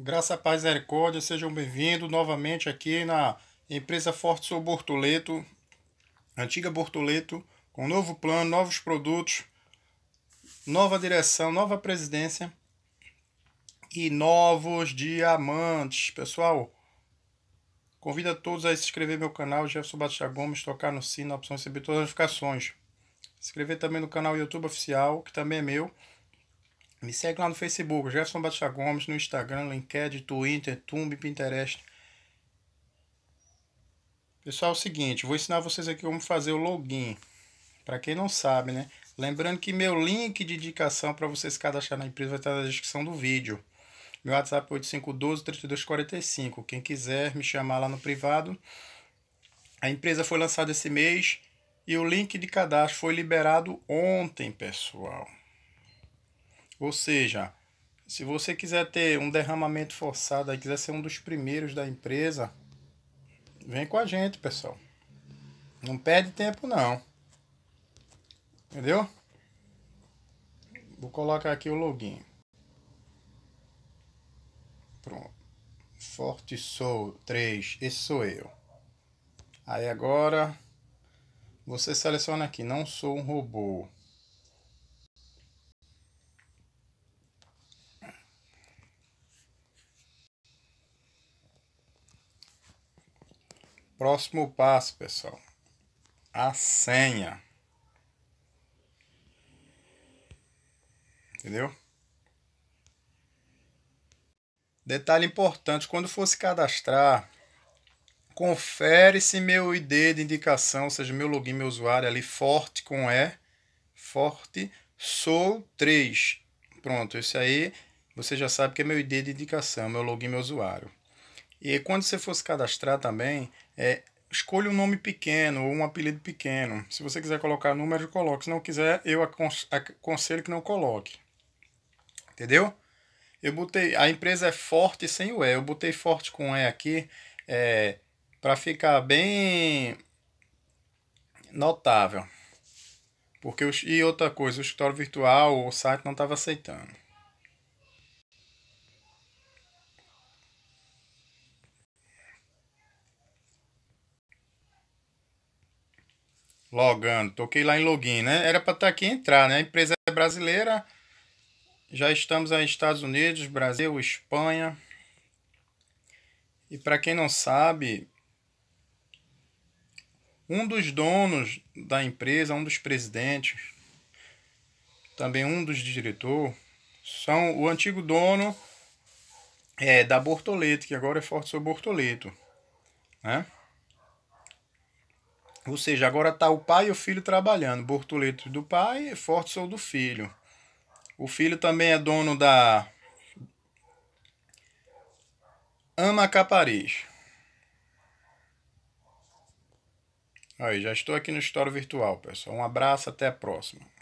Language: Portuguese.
Graça, paz e sejam bem-vindos novamente aqui na empresa Forte Sou Bortoleto, antiga Bortoleto, com novo plano, novos produtos, nova direção, nova presidência e novos diamantes. Pessoal, convido a todos a se inscrever no meu canal, Jefferson Batista Gomes, tocar no sino, a opção de receber todas as notificações. Se inscrever também no canal YouTube Oficial, que também é meu me segue lá no Facebook, Jefferson Batista Gomes, no Instagram, LinkedIn, Twitter, Tumb, Pinterest. Pessoal, é o seguinte, vou ensinar vocês aqui como fazer o login. Para quem não sabe, né? Lembrando que meu link de indicação para vocês cadastrar na empresa vai estar na descrição do vídeo. Meu WhatsApp é 8512-3245. Quem quiser me chamar lá no privado. A empresa foi lançada esse mês e o link de cadastro foi liberado ontem, pessoal. Ou seja, se você quiser ter um derramamento forçado e quiser ser um dos primeiros da empresa, vem com a gente, pessoal. Não perde tempo não. Entendeu? Vou colocar aqui o login. Pronto. Forte Sou 3, esse sou eu. Aí agora você seleciona aqui, não sou um robô. Próximo passo, pessoal. A senha. Entendeu? Detalhe importante, quando for se cadastrar, confere se meu ID de indicação, ou seja, meu login, meu usuário ali, forte com E, forte, sou 3. Pronto, esse aí você já sabe que é meu ID de indicação, meu login, meu usuário. E quando você for se cadastrar também, é, escolha um nome pequeno ou um apelido pequeno. Se você quiser colocar número, coloque. Se não quiser, eu aconselho que não coloque. Entendeu? Eu botei. A empresa é forte sem o E. Eu botei forte com E aqui é, para ficar bem notável. Porque e outra coisa, o escritório virtual, o site não estava aceitando. Logando, toquei lá em login, né? Era para estar tá aqui entrar, né? A empresa é brasileira. Já estamos aí Estados Unidos, Brasil, Espanha. E para quem não sabe, um dos donos da empresa, um dos presidentes, também um dos diretores, são o antigo dono é, da Bortoleto, que agora é Forte Sobre Bortoleto, né? Ou seja, agora está o pai e o filho trabalhando. Bortoleto do pai, forte sou do filho. O filho também é dono da Ama Capariz. Aí, já estou aqui no História Virtual, pessoal. Um abraço, até a próxima.